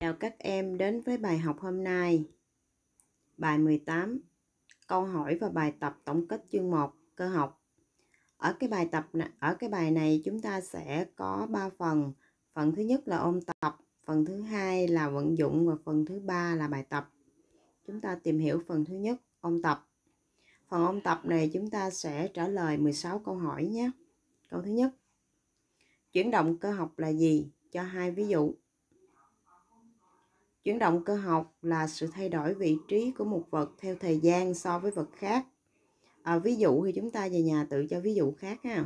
Chào các em đến với bài học hôm nay. Bài 18. Câu hỏi và bài tập tổng kết chương 1 cơ học. Ở cái bài tập ở cái bài này chúng ta sẽ có 3 phần. Phần thứ nhất là ôn tập, phần thứ hai là vận dụng và phần thứ ba là bài tập. Chúng ta tìm hiểu phần thứ nhất, ôn tập. Phần ôn tập này chúng ta sẽ trả lời 16 câu hỏi nhé. Câu thứ nhất. Chuyển động cơ học là gì? Cho hai ví dụ. Chuyển động cơ học là sự thay đổi vị trí của một vật theo thời gian so với vật khác. À, ví dụ thì chúng ta về nhà tự cho ví dụ khác ha.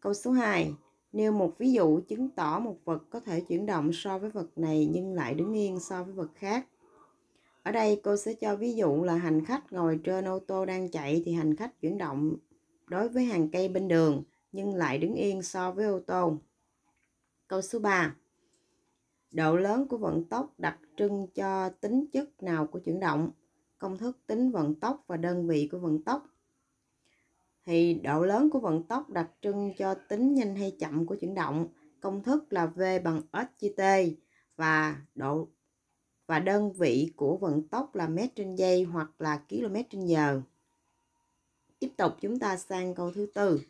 Câu số 2. Nêu một ví dụ chứng tỏ một vật có thể chuyển động so với vật này nhưng lại đứng yên so với vật khác. Ở đây cô sẽ cho ví dụ là hành khách ngồi trên ô tô đang chạy thì hành khách chuyển động đối với hàng cây bên đường nhưng lại đứng yên so với ô tô. Câu số 3. Độ lớn của vận tốc đặc trưng cho tính chất nào của chuyển động, công thức tính vận tốc và đơn vị của vận tốc. Thì độ lớn của vận tốc đặc trưng cho tính nhanh hay chậm của chuyển động, công thức là V bằng S chia T và độ và đơn vị của vận tốc là mét trên giây hoặc là km trên giờ. Tiếp tục chúng ta sang câu thứ tư.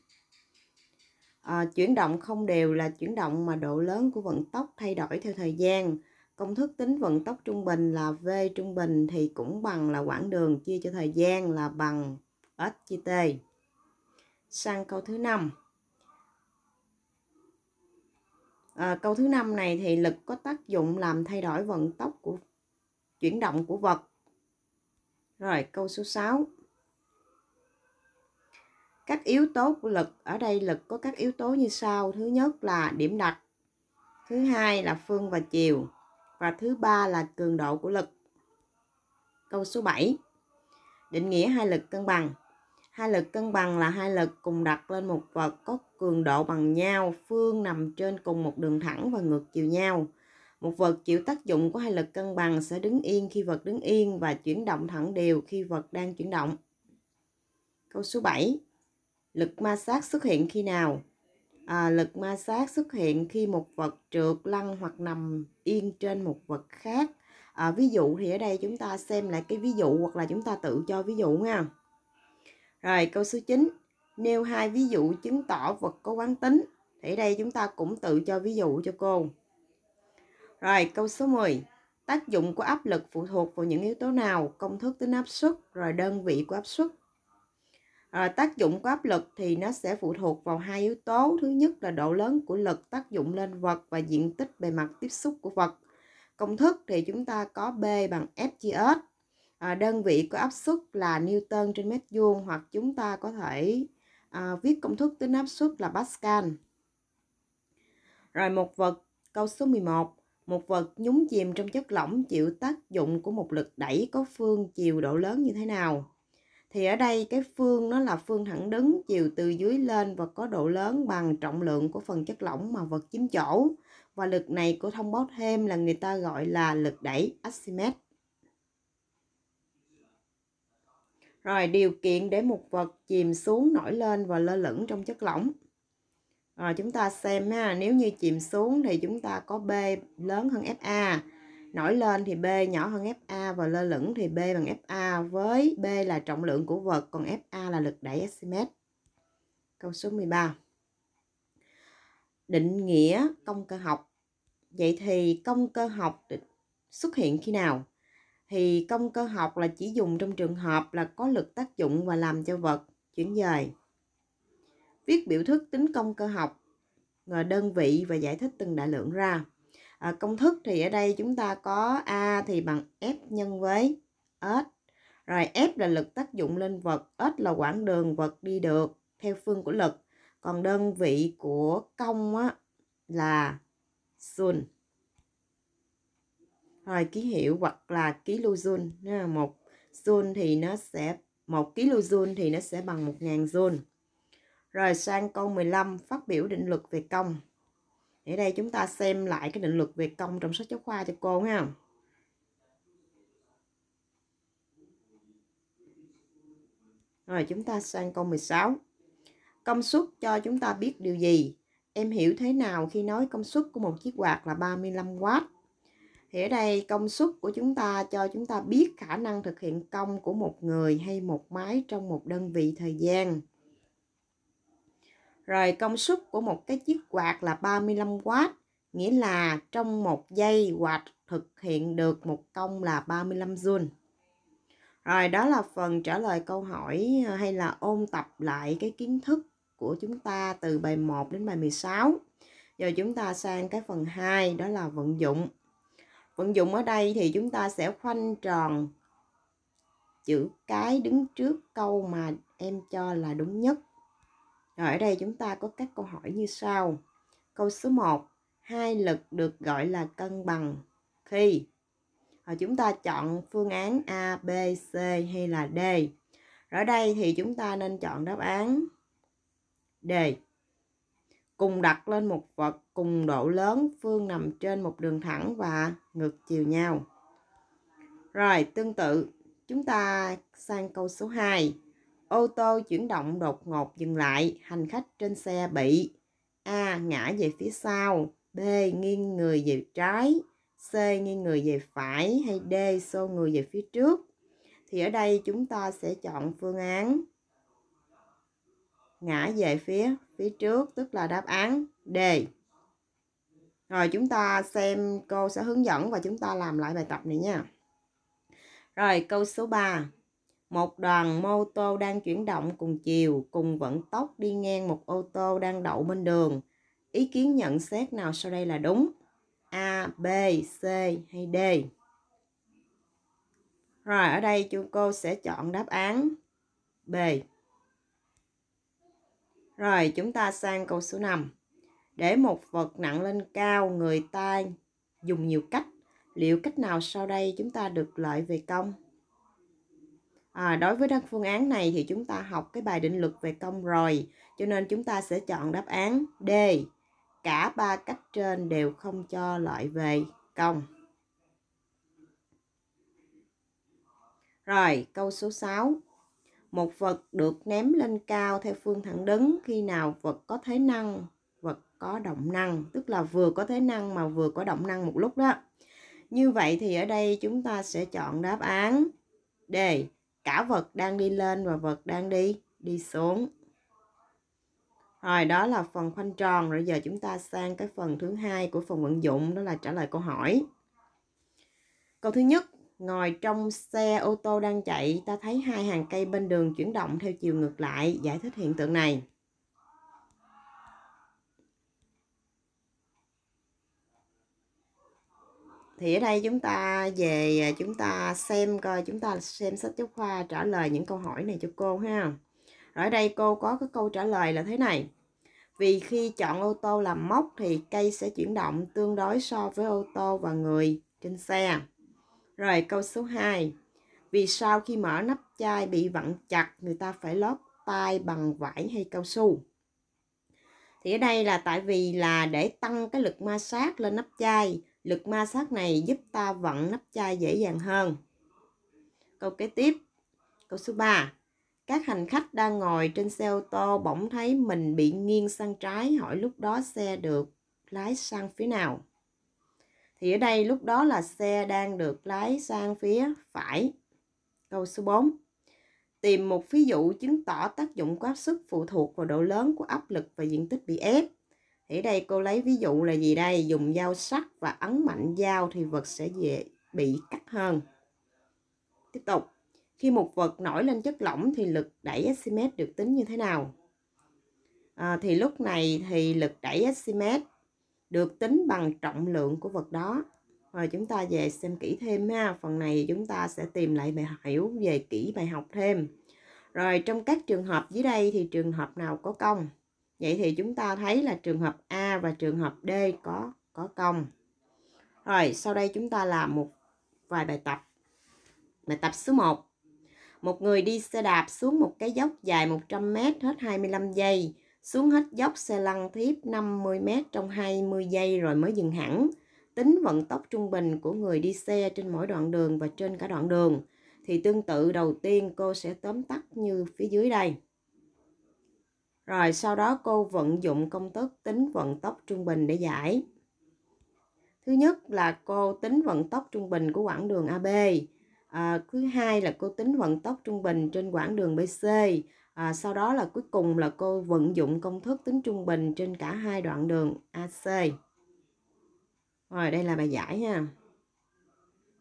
À, chuyển động không đều là chuyển động mà độ lớn của vận tốc thay đổi theo thời gian. Công thức tính vận tốc trung bình là V trung bình thì cũng bằng là quãng đường chia cho thời gian là bằng S chia T. Sang câu thứ 5. À, ờ, câu thứ 5 này thì lực có tác dụng làm thay đổi vận tốc của chuyển động của vật. Rồi câu số 6 các yếu tố của lực ở đây lực có các yếu tố như sau thứ nhất là điểm đặt thứ hai là phương và chiều và thứ ba là cường độ của lực câu số 7 định nghĩa hai lực cân bằng hai lực cân bằng là hai lực cùng đặt lên một vật có cường độ bằng nhau phương nằm trên cùng một đường thẳng và ngược chiều nhau một vật chịu tác dụng của hai lực cân bằng sẽ đứng yên khi vật đứng yên và chuyển động thẳng đều khi vật đang chuyển động. Câu số 7 lực ma sát xuất hiện khi nào à, lực ma sát xuất hiện khi một vật trượt lăn hoặc nằm yên trên một vật khác à, ví dụ thì ở đây chúng ta xem lại cái ví dụ hoặc là chúng ta tự cho ví dụ nha rồi câu số 9 nêu hai ví dụ chứng tỏ vật có quán tính thì đây chúng ta cũng tự cho ví dụ cho cô rồi câu số 10 tác dụng của áp lực phụ thuộc vào những yếu tố nào công thức tính áp suất rồi đơn vị của áp suất à, tác dụng của áp lực thì nó sẽ phụ thuộc vào hai yếu tố thứ nhất là độ lớn của lực tác dụng lên vật và diện tích bề mặt tiếp xúc của vật công thức thì chúng ta có b bằng fgh à, ờ, đơn vị của áp suất là newton trên mét vuông hoặc chúng ta có thể à, viết công thức tính áp suất là pascal rồi một vật câu số 11 một vật nhúng chìm trong chất lỏng chịu tác dụng của một lực đẩy có phương chiều độ lớn như thế nào thì ở đây cái phương nó là phương thẳng đứng chiều từ dưới lên và có độ lớn bằng trọng lượng của phần chất lỏng mà vật chiếm chỗ và lực này cô thông báo thêm là người ta gọi là lực đẩy Archimedes. Rồi điều kiện để một vật chìm xuống nổi lên và lơ lửng trong chất lỏng. Rồi chúng ta xem ha, nếu như chìm xuống thì chúng ta có B lớn hơn FA nổi lên thì B nhỏ hơn FA và lơ lửng thì B bằng FA với B là trọng lượng của vật còn FA là lực đẩy SM. Câu số 13. Định nghĩa công cơ học. Vậy thì công cơ học xuất hiện khi nào? Thì công cơ học là chỉ dùng trong trường hợp là có lực tác dụng và làm cho vật chuyển dời. Viết biểu thức tính công cơ học, rồi đơn vị và giải thích từng đại lượng ra à, công thức thì ở đây chúng ta có A thì bằng F nhân với S rồi F là lực tác dụng lên vật S là quãng đường vật đi được theo phương của lực còn đơn vị của công á, là Joule rồi ký hiệu hoặc là ký lu joule một joule thì nó sẽ một ký lu joule thì nó sẽ bằng 1.000 joule rồi sang câu 15 phát biểu định luật về công ở đây chúng ta xem lại cái định luật về công trong sách giáo khoa cho cô ha Rồi chúng ta sang câu 16. Công suất cho chúng ta biết điều gì? Em hiểu thế nào khi nói công suất của một chiếc quạt là 35W? Thì ở đây công suất của chúng ta cho chúng ta biết khả năng thực hiện công của một người hay một máy trong một đơn vị thời gian. Rồi công suất của một cái chiếc quạt là 35W, nghĩa là trong một giây quạt thực hiện được một công là 35 joule. Rồi đó là phần trả lời câu hỏi ờ, hay là ôn tập lại cái kiến thức của chúng ta từ bài 1 đến bài 16. Giờ chúng ta sang cái phần 2 đó là vận dụng. Vận dụng ở đây thì chúng ta sẽ khoanh tròn chữ cái đứng trước câu mà em cho là đúng nhất. Rồi ở đây chúng ta có các câu hỏi như sau. Câu số 1, hai lực được gọi là cân bằng khi rồi chúng ta chọn phương án A, B, C hay là D. Ở đây thì chúng ta nên chọn đáp án D. Cùng đặt lên một vật cùng độ lớn, phương nằm trên một đường thẳng và ngược chiều nhau. Rồi, tương tự, chúng ta sang câu số 2. Ô tô chuyển động đột ngột dừng lại, hành khách trên xe bị A. Ngã về phía sau B. Nghiêng người về trái C. Nghiêng người về phải Hay D. Xô người về phía trước Thì ở đây chúng ta sẽ chọn phương án Ngã về phía phía trước tức là đáp án D. Rồi chúng ta xem cô sẽ hướng dẫn và chúng ta làm lại bài tập này nha. Rồi câu số 3 một đoàn mô tô đang chuyển động cùng chiều, cùng vận tốc đi ngang một ô tô đang đậu bên đường. Ý kiến nhận xét nào sau đây là đúng? A, B, C hay D? Rồi, ở đây chú cô sẽ chọn đáp án B. Rồi, chúng ta sang câu số 5. Để một vật nặng lên cao, người ta dùng nhiều cách. Liệu cách nào sau đây chúng ta được lợi về công? À, đối với phương án này thì chúng ta học cái bài định luật về công rồi, cho nên chúng ta sẽ chọn đáp án D. Cả ba cách trên đều không cho loại về công. Rồi, câu số 6. Một vật được ném lên cao theo phương thẳng đứng khi nào vật có thế năng, vật có động năng, tức là vừa có thế năng mà vừa có động năng một lúc đó. Như vậy thì ở đây chúng ta sẽ chọn đáp án D cả vật đang đi lên và vật đang đi đi xuống rồi đó là phần khoanh tròn rồi giờ chúng ta sang cái phần thứ hai của phần vận dụng đó là trả lời câu hỏi câu thứ nhất ngồi trong xe ô tô đang chạy ta thấy hai hàng cây bên đường chuyển động theo chiều ngược lại giải thích hiện tượng này thì ở đây chúng ta về à, chúng ta xem coi chúng ta xem sách giáo khoa trả lời những câu hỏi này cho cô ha ở đây cô có cái câu trả lời là thế này vì khi chọn ô tô làm móc thì cây sẽ chuyển động tương đối so với ô tô và người trên xe rồi câu số 2 vì sao khi mở nắp chai bị vặn chặt người ta phải lót tay bằng vải hay cao su thì ở đây là tại vì là để tăng cái lực ma sát lên nắp chai Lực ma sát này giúp ta vặn nắp chai dễ dàng hơn. Câu kế tiếp, câu số 3. Các hành khách đang ngồi trên xe ô tô bỗng thấy mình bị nghiêng sang trái, hỏi lúc đó xe được lái sang phía nào. Thì ở đây lúc đó là xe đang được lái sang phía phải. Câu số 4. Tìm một ví dụ chứng tỏ tác dụng quá sức phụ thuộc vào độ lớn của áp lực và diện tích bị ép thì đây cô lấy ví dụ là gì đây dùng dao sắc và ấn mạnh dao thì vật sẽ dễ bị cắt hơn tiếp tục khi một vật nổi lên chất lỏng thì lực đẩy Archimedes được tính như thế nào à, thì lúc này thì lực đẩy Archimedes được tính bằng trọng lượng của vật đó rồi chúng ta về xem kỹ thêm ha phần này chúng ta sẽ tìm lại bài hiểu về kỹ bài học thêm rồi trong các trường hợp dưới đây thì trường hợp nào có công Vậy thì chúng ta thấy là trường hợp A và trường hợp D có có công. Rồi, sau đây chúng ta làm một vài bài tập. Bài tập số 1. Một người đi xe đạp xuống một cái dốc dài 100m hết 25 giây, xuống hết dốc xe lăn thiếp 50m trong 20 giây rồi mới dừng hẳn. Tính vận tốc trung bình của người đi xe trên mỗi đoạn đường và trên cả đoạn đường. Thì tương tự đầu tiên cô sẽ tóm tắt như phía dưới đây. Rồi sau đó cô vận dụng công thức tính vận tốc trung bình để giải. Thứ nhất là cô tính vận tốc trung bình của quãng đường AB. À, thứ hai là cô tính vận tốc trung bình trên quãng đường BC. À, sau đó là cuối cùng là cô vận dụng công thức tính trung bình trên cả hai đoạn đường AC. Rồi đây là bài giải ha.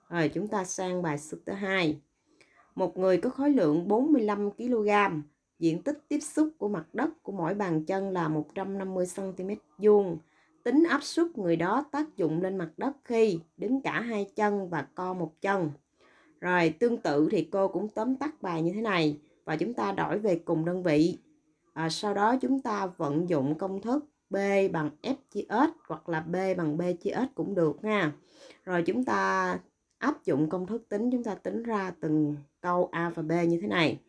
Rồi chúng ta sang bài số thứ hai. Một người có khối lượng 45 kg Diện tích tiếp xúc của mặt đất của mỗi bàn chân là 150 cm vuông. Tính áp suất người đó tác dụng lên mặt đất khi đứng cả hai chân và co một chân. Rồi tương tự thì cô cũng tóm tắt bài như thế này và chúng ta đổi về cùng đơn vị. À, sau đó chúng ta vận dụng công thức B bằng F chia S hoặc là B bằng B chia S cũng được nha Rồi chúng ta áp dụng công thức tính chúng ta tính ra từng câu A và B như thế này.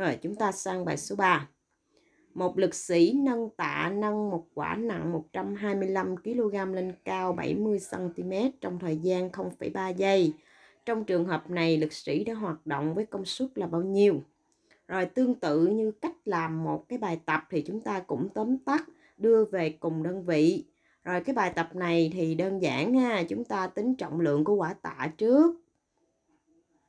Rồi chúng ta sang bài số 3. Một lực sĩ nâng tạ nâng một quả nặng 125 kg lên cao 70 cm trong thời gian 0,3 giây. Trong trường hợp này lực sĩ đã hoạt động với công suất là bao nhiêu? Rồi tương tự như cách làm một cái bài tập thì chúng ta cũng tóm tắt đưa về cùng đơn vị. Rồi cái bài tập này thì đơn giản ha, chúng ta tính trọng lượng của quả tạ trước.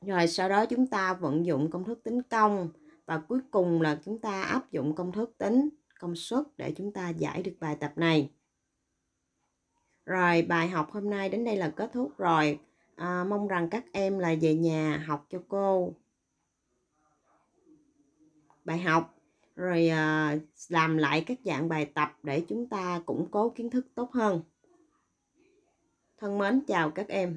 Rồi sau đó chúng ta vận dụng công thức tính công và cuối cùng là chúng ta áp dụng công thức tính công suất để chúng ta giải được bài tập này rồi bài học hôm nay đến đây là kết thúc rồi à, mong rằng các em là về nhà học cho cô bài học rồi à, làm lại các dạng bài tập để chúng ta củng cố kiến thức tốt hơn thân mến chào các em